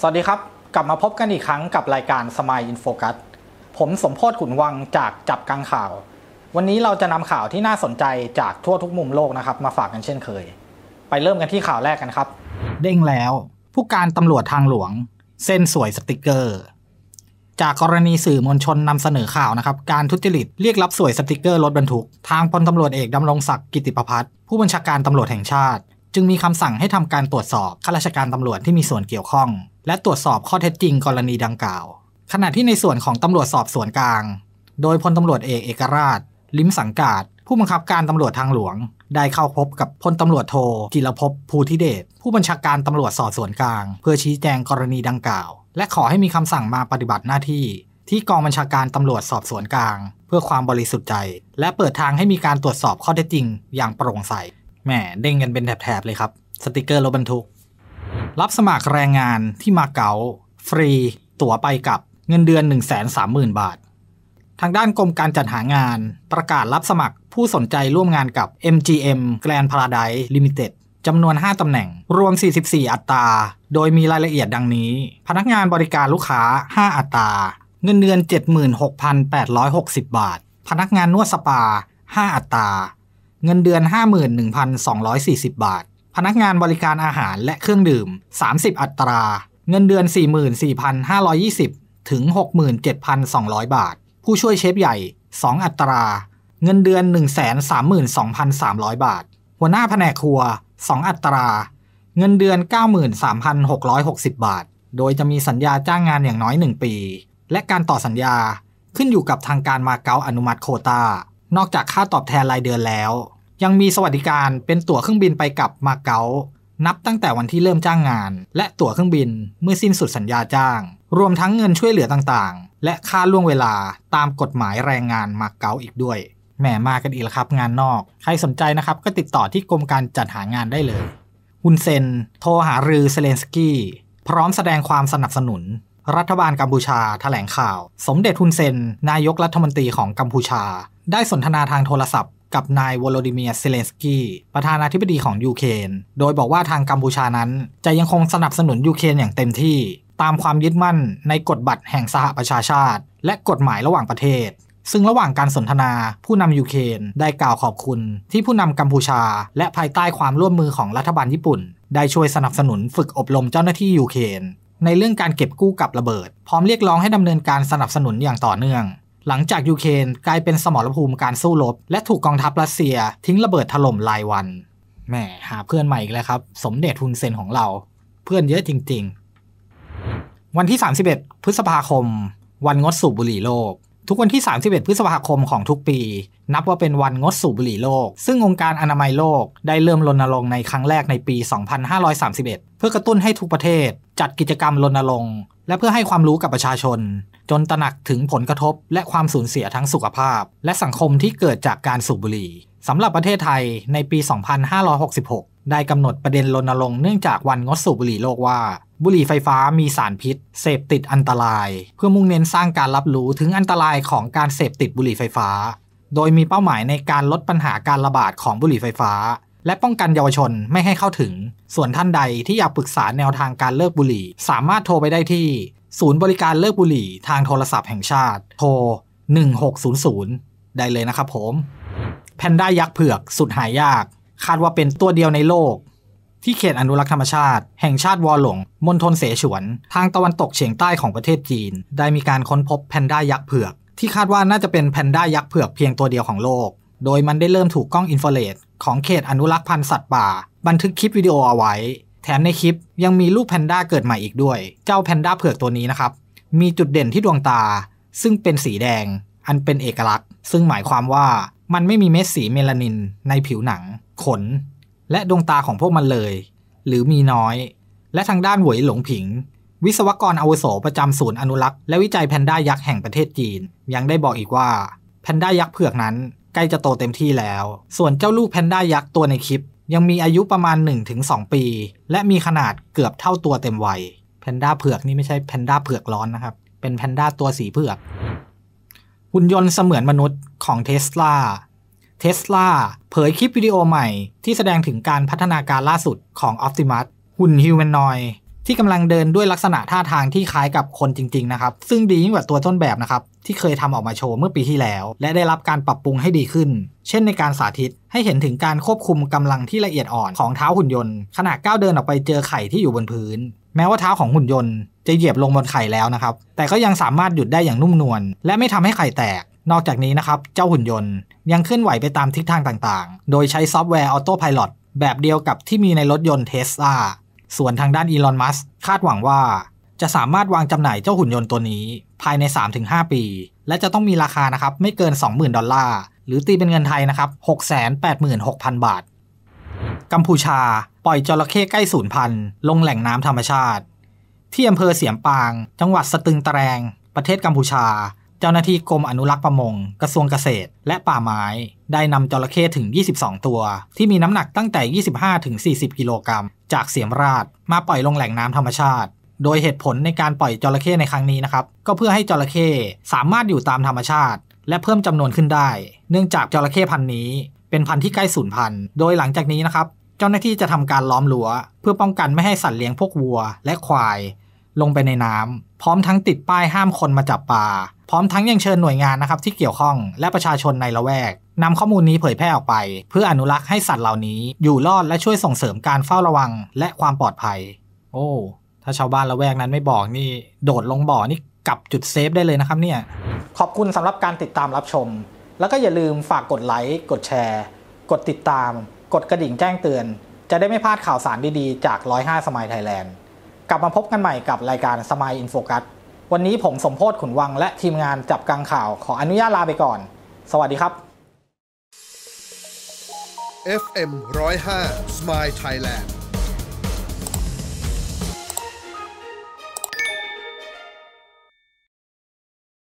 สวัสดีครับ กลับมาพบกันอีกครั้งกับรายการสมายอินโฟกัสผมสมพศขุนวังจากจับกังข่าว วันนี้เราจะนำข่าวที่น่าสนใจจากทั่วทุกมุมโลกนะครับ มาฝากกันเช่นเคย ไปเริ่มกันที่ข่าวแรกกันครับ เด้งแล้ว ผู้การตำรวจทางหลวง เส้นสวยสติกเกอร์ จากกรณีสื่อมวลชนนำเสนอข่าวนะครับ การทุจริตเรียกรับสวยสติกเกอร์รถบรรทุก ทางพลตำรวจเอกดำรงศักดิ์กิติประพัฒผู้บัญชาการตำรวจแห่งชาติ จึงมีคำสั่งให้ทำการตรวจสอบข้าราชการตำรวจที่มีส่วนเกี่ยวข้องและตรวจสอบข้อเท็จจริงกรณีดังกล่าว ขณะที่ในส่วนของตำรวจสอบสวนกลาง โดยพลตำรวจเอกเอกราช ลิมสังกาศผู้บังคับการตำรวจทางหลวง ได้เข้าพบกับพลตำรวจโทจิรภพภูธิเดชผู้บัญชาการตำรวจสอบสวนกลาง เพื่อชี้แจงกรณีดังกล่าว และขอให้มีคำสั่งมาปฏิบัติหน้าที่ ที่กองบัญชาการตำรวจสอบสวนกลาง เพื่อความบริสุทธิ์ใจ และเปิดทางให้มีการตรวจสอบข้อเท็จจริง อย่างโปร่งใสแหมเด้งกันเป็นแถบๆเลยครับสติกเกอร์รถบรรทุกรับสมัครแรงงานที่มาเก๊าฟรี ตั๋วไปกับเงินเดือน 130,000 บาท ทางด้านกรมการจัดหางาน ประกาศรับสมัครผู้สนใจร่วมงานกับ MGM Grand Paradise Limited จำนวน 5ตำแหน่งรวม 44 อัตรา โดยมีรายละเอียดดังนี้ พนักงานบริการลูกค้า 5 อัตรา เงินเดือน 76,860 บาท พนักงานนวดสปา 5 อัตรา เงินเดือน 51,240 บาทพนักงานบริการอาหารและเครื่องดื่ม 30 อัตรา เงินเดือน 44,520 ถึง 67,200 บาท ผู้ช่วยเชฟใหญ่ 2 อัตรา เงินเดือน 132,300 บาท หัวหน้าแผนกครัว 2 อัตรา เงินเดือน 93,660 บาท โดยจะมีสัญญาจ้างงานอย่างน้อย 1 ปี และการต่อสัญญาขึ้นอยู่กับทางการมาเก๊าอนุมัติโคตานอกจากค่าตอบแทนรายเดือนแล้วยังมีสวัสดิการเป็นตั๋วเครื่องบินไปกลับมาเก๊านับตั้งแต่วันที่เริ่มจ้างงาน และตั๋วเครื่องบินเมื่อสิ้นสุดสัญญาจ้าง รวมทั้งเงินช่วยเหลือต่างๆ และค่าล่วงเวลาตามกฎหมายแรงงานมาเก๊าอีกด้วยแหมมากันอีกแล้วครับงานนอก ใครสนใจนะครับก็ติดต่อที่กรมการจัดหางานได้เลยฮุนเซน โทรหารือเซเลนสกี้พร้อมแสดงความสนับสนุน รัฐบาลกัมพูชาถแถลงข่าว สมเด็จฮุนเซนนายกรัฐมนตรีของกัมพูชา ได้สนทนาทางโทรศัพท์กับนายวโลดิเมียเซเลนสกี้ประธานาธิบดีของยูเครนโดยบอกว่าทางกัมพูชานั้น จะยังคงสนับสนุนยูเครนอย่างเต็มที่ ตามความยึดมั่นในกฎบัตรแห่งสหประชาชาติ และกฎหมายระหว่างประเทศ ซึ่งระหว่างการสนทนาผู้นำยูเครนได้กล่าวขอบคุณ ที่ผู้นำกัมพูชา และภายใต้ความร่วมมือของรัฐบาลญี่ปุ่น ได้ช่วยสนับสนุนฝึกอบรมเจ้าหน้าที่ยูเครนในเรื่องการเก็บกู้กับระเบิด พร้อมเรียกร้องให้ดำเนินการสนับสนุนอย่างต่อเนื่องหลังจากยูเครนกลายเป็นสมรภูมิการสู้รบและถูกกองทัพรัสเซีย ทิ้งระเบิดถล่มรายวันแหมหาเพื่อนใหม่อีกแล้วครับ สมเด็จทุนเซนของเราเพื่อนเยอะจริง ๆ วันที่ 31 พฤษภาคม วันงดสูบบุหรี่โลก ทุกวันที่ 31 พฤษภาคมของทุกปี นับว่าเป็นวันงดสูบบุหรี่โลก ซึ่งองค์การอนามัยโลกได้เริ่มรณรงค์ในครั้งแรกในปี 2531 เพื่อกระตุ้นให้ทุกประเทศ จัดกิจกรรมรณรงค์และเพื่อให้ความรู้กับประชาชน จนตระหนักถึงผลกระทบและความสูญเสียทั้งสุขภาพ และสังคมที่เกิดจากการสูบบุหรี่สำหรับประเทศไทยในปี 2566 ได้กำหนดประเด็นรณรงค์เนื่องจากวันงดสูบบุหรี่โลกว่า บุหรี่ไฟฟ้ามีสารพิษ เสพติดอันตราย เพื่อมุ่งเน้นสร้างการรับรู้ถึงอันตรายของการเสพติดบุหรี่ไฟฟ้า โดยมีเป้าหมายในการลดปัญหาการระบาดของบุหรี่ไฟฟ้าและป้องกันเยาวชนไม่ให้เข้าถึง ส่วนท่านใดที่อยากปรึกษาแนวทางการเลิกบุหรี่สามารถโทรไปได้ที่ ศูนย์บริการเลิกบุหรี่ ทางโทรศัพท์แห่งชาติ โทร 1600 ได้เลยนะครับผมแพนด้ายักษ์เผือก สุดหายาก คาดว่าเป็นตัวเดียวในโลก ที่เขตอนุรักษ์ธรรมชาติ แห่งชาติวอหลงมณฑลเสฉวน ทางตะวันตกเฉียงใต้ของประเทศจีนได้มีการค้นพบแพนด้ายักษ์เผือก ที่คาดว่าน่าจะเป็นแพนด้ายักษ์เผือกเพียงตัวเดียวของโลก โดยมันได้เริ่มถูกกล้องอินฟราเรดของเขตอนุรักษ์พันธุ์สัตว์ป่าบันทึกคลิปวิดีโอเอาไว้ แถมในคลิปยังมีลูกแพนด้าเกิดใหม่อีกด้วย เจ้าแพนด้าเผือกตัวนี้นะครับ มีจุดเด่นที่ดวงตา ซึ่งเป็นสีแดง อันเป็นเอกลักษณ์ซึ่งหมายความว่ามันไม่มีเม็ดสีเมลานินในผิวหนัง ขน และดวงตาของพวกมันเลย หรือมีน้อย และทางด้านหวยหลงผิง วิศวกรอาวุโสประจำศูนย์อนุรักษ์และวิจัยแพนด้ายักษ์แห่งประเทศจีน ยังได้บอกอีกว่าแพนด้ายักษ์เผือกนั้นใกล้จะโตเต็มที่แล้ว ส่วนเจ้าลูกแพนด้ายักษ์ตัวในคลิป ยังมีอายุประมาณ 1-2 ปี และมีขนาดเกือบเท่าตัวเต็มวัย แพนด้าเผือกนี่ไม่ใช่แพนด้าเผือกร้อนนะครับ เป็นแพนด้าตัวสีเผือก หุ่นยนต์เสมือนมนุษย์ของเทสลาเทสลาเผยคลิปวิดีโอใหม่ที่แสดงถึงการพัฒนาการล่าสุดของออฟติมัสหุ่นฮิวแมนนอยที่กำลังเดินด้วยลักษณะท่าทางที่คล้ายกับคนจริงๆ นะครับ ซึ่งดียิ่งกว่าตัวต้นแบบนะครับ ที่เคยทำออกมาโชว์เมื่อปีที่แล้ว และได้รับการปรับปรุงให้ดีขึ้น เช่นในการสาธิตให้เห็นถึงการควบคุมกำลังที่ละเอียดอ่อนของเท้าหุ่นยนต์ขณะก้าวเดินออกไปเจอไข่ที่อยู่บนพื้น แม้ว่าเท้าของหุ่นยนต์จะเหยียบลงบนไข่แล้วนะครับ แต่ก็ยังสามารถหยุดได้อย่างนุ่มนวลและไม่ทำให้ไข่แตก นอกจากนี้นะครับ เจ้าหุ่นยนต์ ยังเคลื่อนไหวไปตามทิศทางต่าง ๆ โดยใช้ซอฟต์แวร์ออโต้พายโแบบเดียวกับที่มีในรถยนต์เทสลาส่วนทางด้านอีลอน มัสคาดหวังว่า จะสามารถวางจำหน่ายเจ้าหุ่นยนต์ตัวนี้ภายใน 3-5 ปี และจะต้องมีราคานะครับไม่เกิน 20,000 ดอลลาร์ หรือตีเป็นเงินไทยนะครับ686,000 บาท กัมพูชาปล่อยจระเข้ใกล้สูญพันธุ์ลงแหล่งน้ำธรรมชาติที่อำเภอเสียมปาง จังหวัดสตึงตะแรง ประเทศกัมพูชา เจ้าหน้าที่กรมอนุรักษ์ประมงกระทรวงเกษตร และป่าไม้ได้นำจระเข้ถึง 22 ตัว ที่มีน้ำหนักตั้งแต่ 25-40ถึงกิโลกรัมจากเสียมราชมาปล่อยลงแหล่งน้ำธรรมชาติ โดยเหตุผลในการปล่อยจระเข้ในครั้งนี้นะครับก็เพื่อให้จระเข้สามารถอยู่ตามธรรมชาติ และเพิ่มจำนวนขึ้นได้ เนื่องจากจระเข้พันนี้ เป็นพันที่ใกล้สูญพันธุ์ โดยหลังจากนี้นะครับเจ้าหน้าที่จะทำการล้อมลั้วเพื่อป้องกันไม่ให้สัตว์เลี้ยงพวกวัว และควายลงไปในน้ำ พร้อมทั้งติดป้ายห้ามคนมาจับปลาพร้อมทั้งยังเชิญหน่วยงานนะครับที่เกี่ยวข้องและประชาชนในละแวกนำข้อมูลนี้เผยแพร่ออกไป เพื่ออนุรักษ์ให้สัตว์เหล่านี้อยู่รอดและช่วยส่งเสริมการเฝ้าระวัง และความปลอดภัย โอ้ ถ้าชาวบ้านละแวกนั้นไม่บอกนี่ โดดลงบ่อนี่กลับจุดเซฟได้เลยนะครับเนี่ยขอบคุณสำหรับการติดตามรับชม แล้วก็อย่าลืมฝากกดไลค์กดแชร์ กดติดตามกดกระดิ่งแจ้งเตือน จะได้ไม่พลาดข่าวสารดีๆจาก105สมัยไทยแลนด์กลับมาพบกันใหม่กับรายการสมายอินโฟกัสวันนี้ผมสมโพศขุนวังและทีมงานจับกังข่าวขออนุญาตลาไปก่อน สวัสดีครับ FM 105 Smile Thailand